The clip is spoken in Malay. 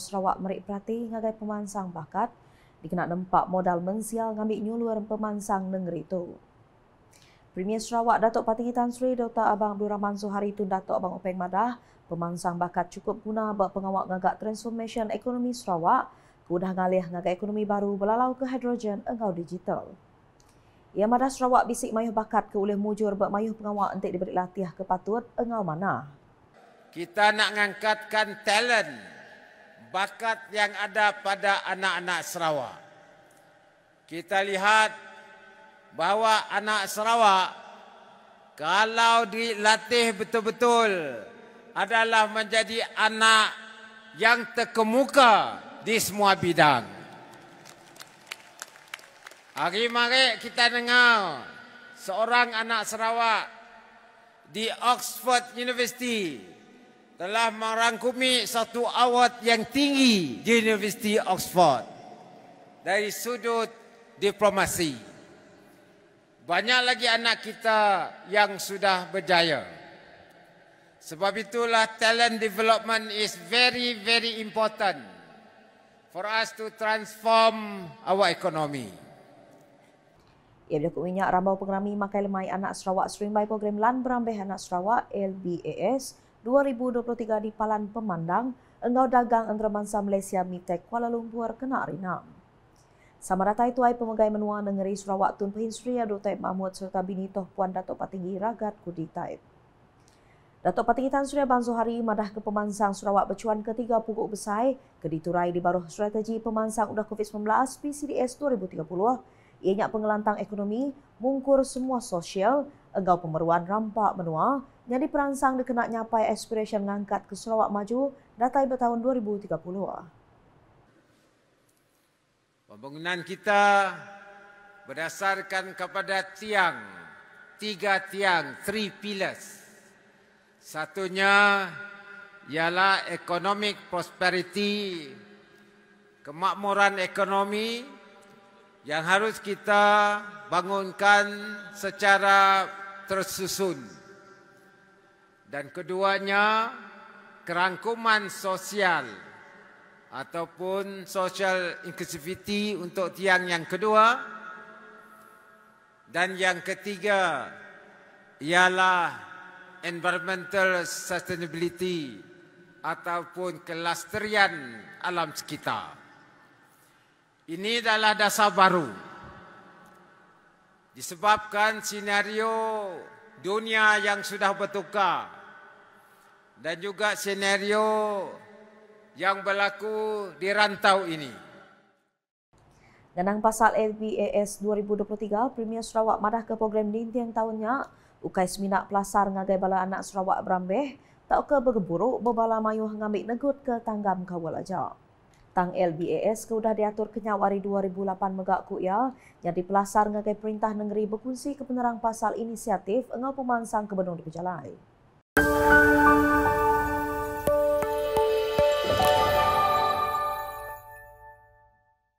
Sarawak merik pelatih ngagai pemansang bakat dikenak nempak modal mensial ngambil nyulur pemansang negeri itu. Premier Sarawak Datuk Patih Tan Sri Dota Abang Abdul Rahman Zuhari Tun Datuk Abang Openg Madah pemansang bakat cukup guna buat pengawak ngagak transformation ekonomi Sarawak kudah ngalih ngagak ekonomi baru belalau ke hidrogen engau digital. Ia Madah Sarawak bisik mayuh bakat ke oleh mujur buat mayuh pengawak untuk diberi latih ke patut engau mana. Kita nak ngangkatkan talent bakat yang ada pada anak-anak Sarawak. Kita lihat bahawa anak Sarawak kalau dilatih betul-betul adalah menjadi anak yang terkemuka di semua bidang. Hari-hari kita dengar seorang anak Sarawak di Oxford University telah merangkumi satu awad yang tinggi di Universiti Oxford dari sudut diplomasi. Banyak lagi anak kita yang sudah berjaya. Sebab itulah talent development is very very important for us to transform our economy. Ia berlaku minyak rambau pengerami makai lemai anak Sarawak Sering Bayi Program Lan Berambeh Anak Sarawak LBAS 2023 di Palan Pemandang, Engau Dagang Antarabangsa Malaysia Mitek Kuala Lumpur kena rinam. Sama rata itu, ai pemegai menua negeri Sarawak Tun Pahin Sri Adul Taib Mahmud serta bini Toh Puan Datuk Patinggi Ragat Kudi Taib. Datuk Patinggi Tan Suria Ban Zuhari madah ke pemansang Sarawak Becuan ketiga pukul besar ke diturai di baruh strategi pemansang udah COVID-19 PCDS 2030 ia ianya pengelantang ekonomi mungkur semua sosial engau pemeruan rampak menua yang diperansang dikenak nyapai aspirasi mengangkat ke Sarawak maju datai bertahun 2030. Pembangunan kita berdasarkan kepada tiang, tiga tiang, three pillars. Satunya ialah economic prosperity, kemakmuran ekonomi, yang harus kita bangunkan secara tersusun. Dan keduanya, kerangkuman sosial ataupun social inclusivity untuk tiang yang kedua. Dan yang ketiga, ialah environmental sustainability ataupun kelasterian alam sekitar. Ini adalah dasar baru. Disebabkan senario dunia yang sudah bertukar dan juga senario yang berlaku di rantau ini. Danang pasal LBAS 2023, Premier Sarawak madah ke program dinding tahunnya, Ukai Seminak Pelasar ngagai bala anak Sarawak Brambeh, tak ke bergeburuk bebala mayuh ngambil negut ke tanggam kawal ajak tang LBAS ke udah diatur kenyak wari 2008 megak ya. Yang dipelasar ngagai perintah negeri berkunci kebenaran pasal inisiatif engau pemansang kebenaran berjalan.